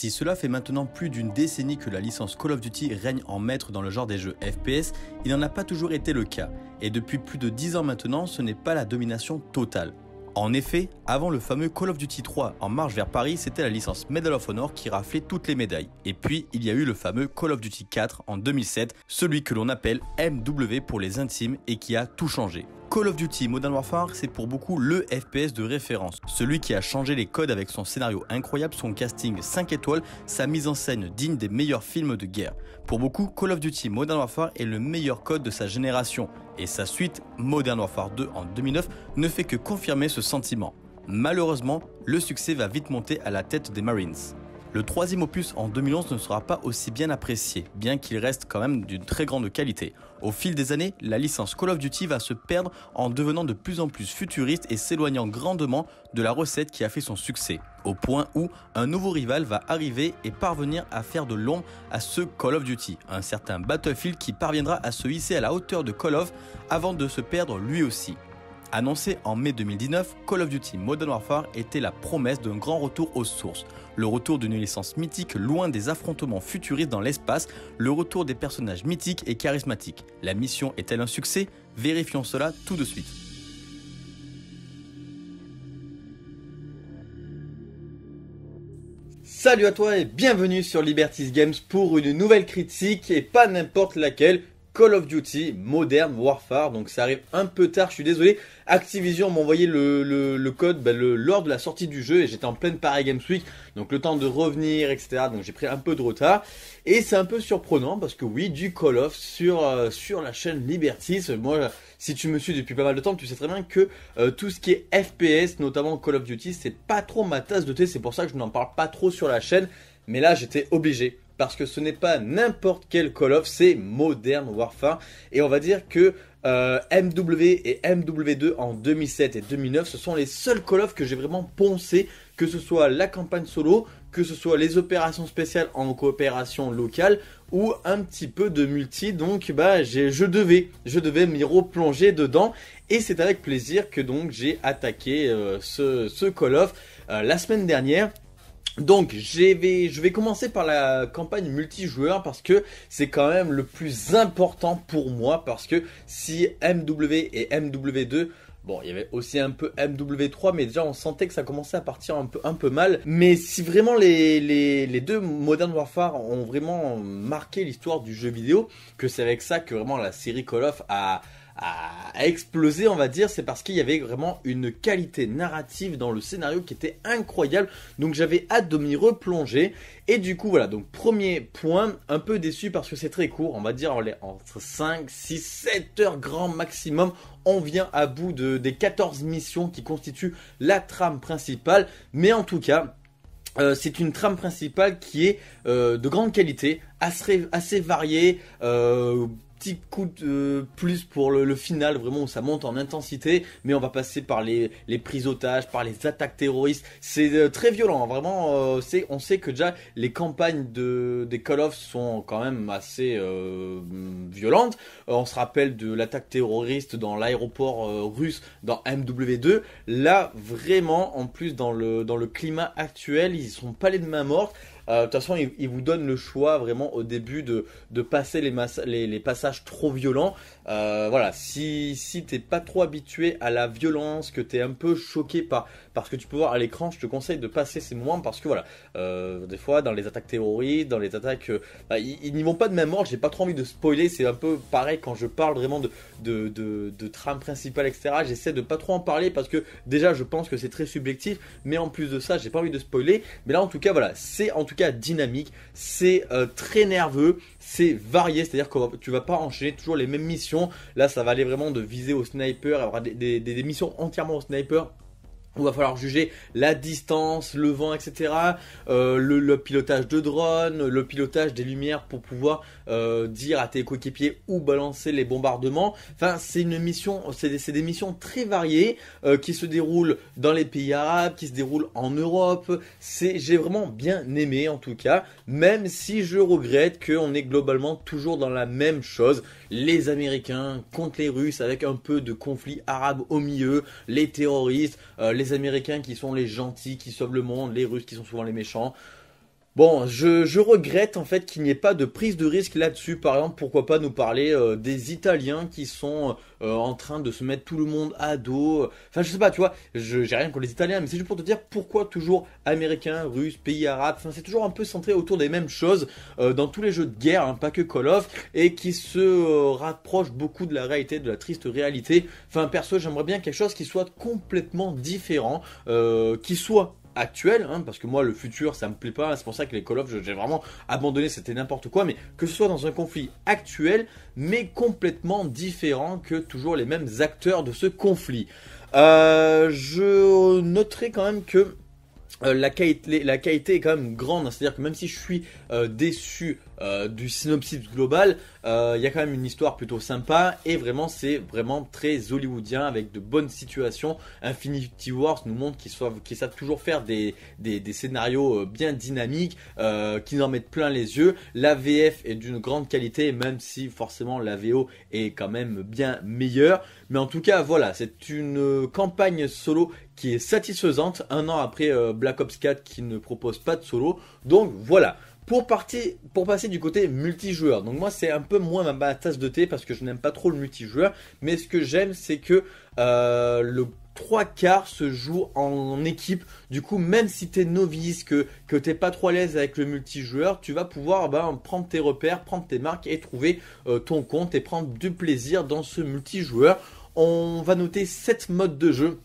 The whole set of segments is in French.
Si cela fait maintenant plus d'une décennie que la licence Call of Duty règne en maître dans le genre des jeux FPS, il n'en a pas toujours été le cas, et depuis plus de 10 ans maintenant, ce n'est pas la domination totale. En effet, avant le fameux Call of Duty 3 en marche vers Paris, c'était la licence Medal of Honor qui raflait toutes les médailles. Et puis, il y a eu le fameux Call of Duty 4 en 2007, celui que l'on appelle MW pour les intimes et qui a tout changé. Call of Duty Modern Warfare, c'est pour beaucoup le FPS de référence. Celui qui a changé les codes avec son scénario incroyable, son casting 5 étoiles, sa mise en scène digne des meilleurs films de guerre. Pour beaucoup, Call of Duty Modern Warfare est le meilleur code de sa génération, et sa suite, Modern Warfare 2 en 2009, ne fait que confirmer ce sentiment. Malheureusement, le succès va vite monter à la tête des Marines. Le troisième opus en 2011 ne sera pas aussi bien apprécié, bien qu'il reste quand même d'une très grande qualité. Au fil des années, la licence Call of Duty va se perdre en devenant de plus en plus futuriste et s'éloignant grandement de la recette qui a fait son succès. Au point où un nouveau rival va arriver et parvenir à faire de l'ombre à ce Call of Duty, un certain Battlefield qui parviendra à se hisser à la hauteur de Call of avant de se perdre lui aussi. Annoncé en mai 2019, Call of Duty Modern Warfare était la promesse d'un grand retour aux sources. Le retour d'une licence mythique loin des affrontements futuristes dans l'espace, le retour des personnages mythiques et charismatiques. La mission est-elle un succès Vérifions cela tout de suite. Salut à toi et bienvenue sur Liberties Games pour une nouvelle critique et pas n'importe laquelle, Call of Duty Modern Warfare. Donc ça arrive un peu tard, je suis désolé. Activision m'a envoyé le, code bah, lors de la sortie du jeu et j'étais en pleine Paris Games Week. Donc le temps de revenir, etc. Donc j'ai pris un peu de retard. Et c'est un peu surprenant parce que oui, du Call of sur, euh, sur la chaîne Libertis. Moi, si tu me suis depuis pas mal de temps, tu sais très bien que euh, tout ce qui est FPS, notamment Call of Duty, c'est pas trop ma tasse de thé. C'est pour ça que je n'en parle pas trop sur la chaîne. Mais là, j'étais obligé parce que ce n'est pas n'importe quel Call of, c'est Modern Warfare. Et on va dire que euh, MW et MW2 en 2007 et 2009, ce sont les seuls Call of que j'ai vraiment poncé, que ce soit la campagne solo, que ce soit les opérations spéciales en coopération locale ou un petit peu de multi. Donc bah je devais, je devais m'y replonger dedans et c'est avec plaisir que donc j'ai attaqué euh, ce, Call of euh, la semaine dernière donc vais, je vais commencer par la campagne multijoueur parce que c'est quand même le plus important pour moi parce que si MW et MW2 Bon, il y avait aussi un peu MW3, mais déjà on sentait que ça commençait à partir un peu, un peu mal. Mais si vraiment les, les, les deux Modern Warfare ont vraiment marqué l'histoire du jeu vidéo, que c'est avec ça que vraiment la série Call of a, a explosé, on va dire, c'est parce qu'il y avait vraiment une qualité narrative dans le scénario qui était incroyable. Donc j'avais hâte de m'y replonger. Et du coup, voilà, donc premier point, un peu déçu parce que c'est très court, on va dire entre 5, 6, 7 heures grand maximum. On vient à bout de, des 14 missions qui constituent la trame principale. Mais en tout cas, euh, c'est une trame principale qui est euh, de grande qualité, assez, variée, euh, petit coup de euh, plus pour le, le, final, vraiment ça monte en intensité, mais on va passer par les, les prises otages, par les attaques terroristes, c'est euh, très violent, hein, vraiment, euh, c'est, on sait que déjà les campagnes de, des Call of sont quand même assez mm, violentes, on se rappelle de l'attaque terroriste dans l'aéroport russe dans MW2, là vraiment en plus dans le, dans le climat actuel, ils sont pas les de mains mortes euh, de toute façon, il, vous donne le choix vraiment au début de, de passer les, les, les, passages trop violents. Euh, voilà, si, si t'es pas trop habitué à la violence, que t'es un peu choqué par, parce ce que tu peux voir à l'écran, je te conseille de passer ces moments parce que voilà, euh, des fois dans les attaques terroristes, dans les attaques, bah, ils, n'y vont pas de même ordre. J'ai pas trop envie de spoiler, c'est un peu pareil quand je parle vraiment de, de, de, trame principale, etc. J'essaie de pas trop en parler parce que déjà je pense que c'est très subjectif, mais en plus de ça, j'ai pas envie de spoiler. Mais là en tout cas, voilà, c'est en tout tout cas dynamique, c'est euh, très nerveux, c'est varié, c'est-à-dire que tu vas pas enchaîner toujours les mêmes missions. Là, ça va aller vraiment de viser au sniper, avoir des, des missions entièrement au sniper va falloir juger la distance, le vent, etc. Euh, le, pilotage de drones le pilotage des lumières pour pouvoir euh, dire à tes coéquipiers où balancer les bombardements. Enfin, c'est une mission, c'est des, missions très variées euh, qui se déroulent dans les pays arabes, qui se déroulent en Europe. C'est, j'ai vraiment bien aimé en tout cas, même si je regrette qu'on est globalement toujours dans la même chose les Américains contre les Russes avec un peu de conflit arabe au milieu, les terroristes les Américains qui sont les gentils, qui sauvent le monde, les Russes qui sont souvent les méchants, Bon, je, je, regrette en fait qu'il n'y ait pas de prise de risque là-dessus. Par exemple, pourquoi pas nous parler euh, des Italiens qui sont euh, en train de se mettre tout le monde à dos. Enfin, je sais pas, tu vois, j'ai rien contre les Italiens, mais c'est juste pour te dire pourquoi toujours Américains, Russes, pays arabes, enfin, c'est toujours un peu centré autour des mêmes choses euh, dans tous les jeux de guerre, hein, pas que Call of, et qui se rapproche beaucoup de la réalité, de la triste réalité. Enfin, perso, j'aimerais bien quelque chose qui soit complètement différent, qui soit actuel, hein, parce que moi le futur ça me plaît pas, c'est pour ça que les Call of j'ai vraiment abandonné, c'était n'importe quoi, mais que ce soit dans un conflit actuel, mais complètement différent que toujours les mêmes acteurs de ce conflit. Euh, je noterai quand même que euh, la, qualité, est quand même grande, hein. c'est-à-dire que même si je suis euh, déçu euh, du synopsis global, il y a quand même une histoire plutôt sympa et vraiment c'est vraiment très hollywoodien avec de bonnes situations. Infinity Wars nous montre qu'ils savent toujours faire des, des scénarios bien dynamiques, qu'ils en mettent plein les yeux. La VF est d'une grande qualité, même si forcément la VO est quand même bien meilleure. Mais en tout cas, voilà, c'est une euh, campagne solo qui est satisfaisante, un an après euh, Black Ops 4 qui ne propose pas de solo. Donc voilà, pour, partir, pour passer du côté multijoueur. Donc moi c'est un peu moins ma tasse de thé parce que je n'aime pas trop le multijoueur. Mais ce que j'aime c'est que euh, le trois quarts se joue en équipe. Du coup, même si t'es novice, que, que t'es pas trop à l'aise avec le multijoueur, tu vas pouvoir ben, prendre tes repères, prendre tes marques et trouver ton compte et prendre du plaisir dans ce multijoueur. On va noter 7 modes de jeu.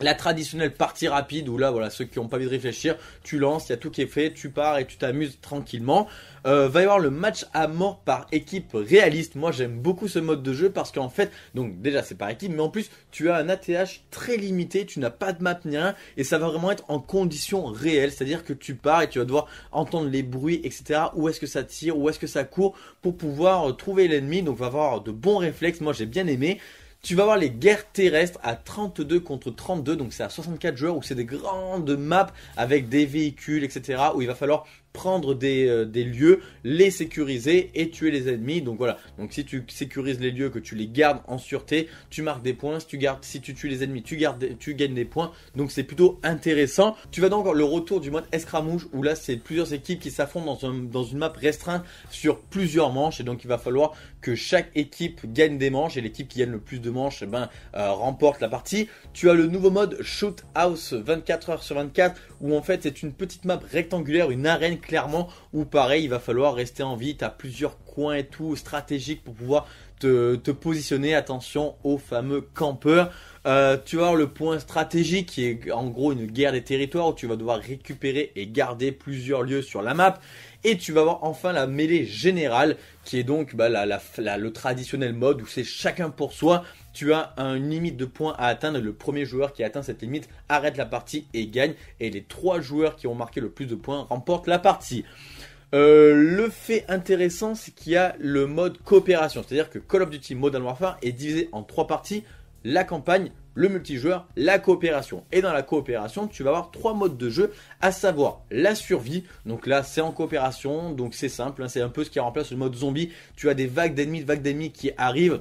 La traditionnelle partie rapide où là voilà ceux qui n'ont pas envie de réfléchir, tu lances, il y a tout qui est fait, tu pars et tu t'amuses tranquillement. Euh, va y avoir le match à mort par équipe réaliste. Moi j'aime beaucoup ce mode de jeu parce qu'en fait, donc déjà c'est par équipe, mais en plus tu as un ATH très limité, tu n'as pas de map ni et ça va vraiment être en conditions réelles, c'est-à-dire que tu pars et tu vas devoir entendre les bruits, etc. Où est-ce que ça tire, où est-ce que ça court, pour pouvoir trouver l'ennemi, donc va avoir de bons réflexes, moi j'ai bien aimé. Tu vas voir les guerres terrestres à 32 contre 32, donc c'est à 64 joueurs où c'est des grandes maps avec des véhicules, etc. où il va falloir prendre des, euh, des, lieux, les sécuriser et tuer les ennemis. Donc voilà. Donc si tu sécurises les lieux, que tu les gardes en sûreté, tu marques des points. Si tu gardes, si tu tues les ennemis, tu gardes, tu gagnes des points. Donc c'est plutôt intéressant. Tu vas donc le retour du mode escramouche où là c'est plusieurs équipes qui s'affrontent dans, un, dans une map restreinte sur plusieurs manches et donc il va falloir que chaque équipe gagne des manches et l'équipe qui gagne le plus de manches, eh ben euh, remporte la partie. Tu as le nouveau mode Shoot House 24 heures sur 24 où en fait c'est une petite map rectangulaire, une arène clairement, ou pareil, il va falloir rester en vie, à plusieurs coins et tout, stratégiques pour pouvoir te, te positionner, attention aux fameux campeurs. Euh, tu vas avoir le point stratégique qui est en gros une guerre des territoires où tu vas devoir récupérer et garder plusieurs lieux sur la map. Et tu vas avoir enfin la mêlée générale qui est donc bah, le traditionnel mode où c'est chacun pour soi tu as une limite de points à atteindre. Le premier joueur qui atteint cette limite arrête la partie et gagne. Et les trois joueurs qui ont marqué le plus de points remportent la partie. Euh, le fait intéressant, c'est qu'il y a le mode coopération. C'est-à-dire que Call of Duty Modern Warfare est divisé en trois parties. La campagne, le multijoueur, la coopération. Et dans la coopération, tu vas avoir trois modes de jeu, à savoir la survie. Donc là, c'est en coopération, donc c'est simple, hein. c'est un peu ce qui remplace le mode zombie. Tu as des vagues d'ennemis, vagues d'ennemis qui arrivent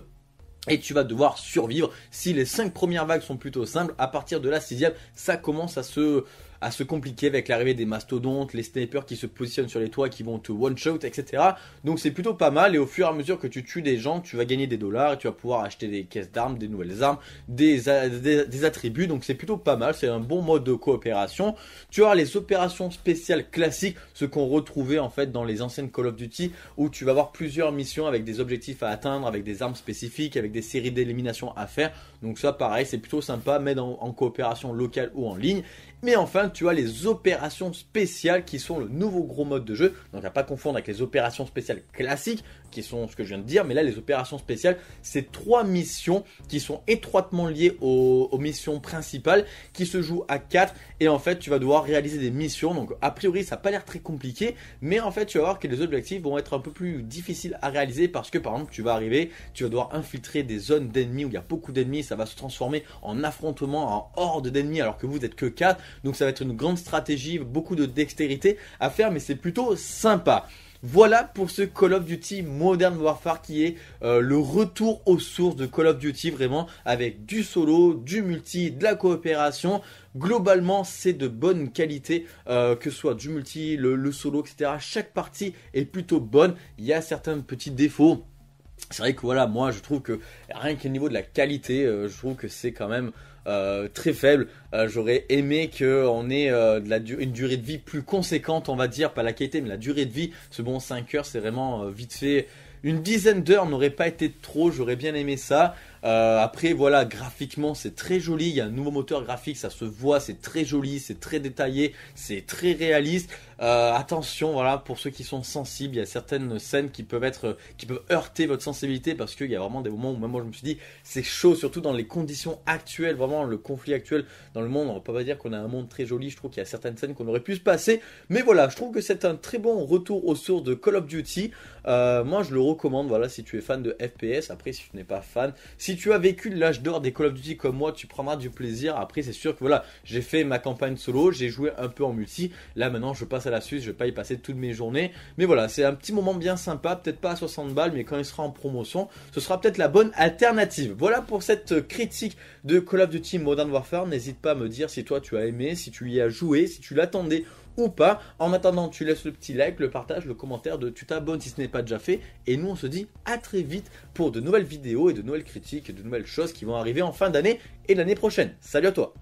et tu vas devoir survivre. Si les 5 premières vagues sont plutôt simples, à partir de la sixième, ça commence à se à se compliquer avec l'arrivée des mastodontes, les snipers qui se positionnent sur les toits, qui vont te one-shot, etc. Donc c'est plutôt pas mal et au fur et à mesure que tu tues des gens, tu vas gagner des dollars et tu vas pouvoir acheter des caisses d'armes, des nouvelles armes, des, attributs. Donc c'est plutôt pas mal, c'est un bon mode de coopération. Tu as les opérations spéciales classiques, ce qu'on retrouvait en fait dans les anciennes Call of Duty où tu vas avoir plusieurs missions avec des objectifs à atteindre, avec des armes spécifiques, avec des séries d'élimination à faire. Donc ça pareil, c'est plutôt sympa, mais en, coopération locale ou en ligne. Mais enfin, tu as les opérations spéciales qui sont le nouveau gros mode de jeu. Donc à pas confondre avec les opérations spéciales classiques, qui sont ce que je viens de dire, mais là les opérations spéciales, c'est trois missions qui sont étroitement liées aux, aux, missions principales, qui se jouent à quatre, et en fait tu vas devoir réaliser des missions. Donc a priori ça n'a pas l'air très compliqué, mais en fait tu vas voir que les objectifs vont être un peu plus difficiles à réaliser parce que par exemple tu vas arriver, tu vas devoir infiltrer des zones d'ennemis où il y a beaucoup d'ennemis, ça va se transformer en affrontement, en horde d'ennemis alors que vous n'êtes que 4. Donc ça va être une grande stratégie, beaucoup de dextérité à faire, mais c'est plutôt sympa. Voilà pour ce Call of Duty Modern Warfare qui est euh, le retour aux sources de Call of Duty vraiment avec du solo, du multi, de la coopération. Globalement c'est de bonne qualité, euh, que ce soit du multi, le solo, etc. Chaque partie est plutôt bonne. Il y a certains petits défauts c'est vrai que voilà, moi je trouve que rien qu'au niveau de la qualité, euh, je trouve que c'est quand même euh, très faible. Euh, j'aurais aimé qu'on ait de une durée de vie plus conséquente, on va dire, pas la qualité, mais la durée de vie. Ce bon 5 heures, c'est vraiment vite fait. Une dizaine d'heures n'aurait pas été trop, j'aurais bien aimé ça. Euh, après, voilà, graphiquement, c'est très joli. Il y a un nouveau moteur graphique, ça se voit, c'est très joli, c'est très détaillé, c'est très réaliste. Euh, attention, voilà, pour ceux qui sont sensibles, il y a certaines scènes qui peuvent être, qui peuvent heurter votre sensibilité parce qu'il y a vraiment des moments où même moi je me suis dit, c'est chaud, surtout dans les conditions actuelles, vraiment le conflit actuel dans le monde. On ne peut pas dire qu'on a un monde très joli. Je trouve qu'il y a certaines scènes qu'on aurait pu se passer, mais voilà, je trouve que c'est un très bon retour aux sources de Call of Duty. Euh, moi, je le recommande, voilà, si tu es fan de FPS. Après, si tu n'es pas fan, si si tu as vécu l'âge d'or des Call of Duty comme moi, tu prendras du plaisir. Après, c'est sûr que voilà, j'ai fait ma campagne solo, j'ai joué un peu en multi. Là, maintenant, je passe à la Suisse, je vais pas y passer toutes mes journées. Mais voilà, c'est un petit moment bien sympa, peut-être pas à 60 balles, mais quand il sera en promotion, ce sera peut-être la bonne alternative. Voilà pour cette critique de Call of Duty Modern Warfare. N'hésite pas à me dire si toi tu as aimé, si tu y as joué, si tu l'attendais ou pas. En attendant, tu laisses le petit like, le partage, le commentaire, de tu t'abonnes si ce n'est pas déjà fait. Et nous, on se dit à très vite pour de nouvelles vidéos et de nouvelles critiques, et de nouvelles choses qui vont arriver en fin d'année et l'année prochaine. Salut à toi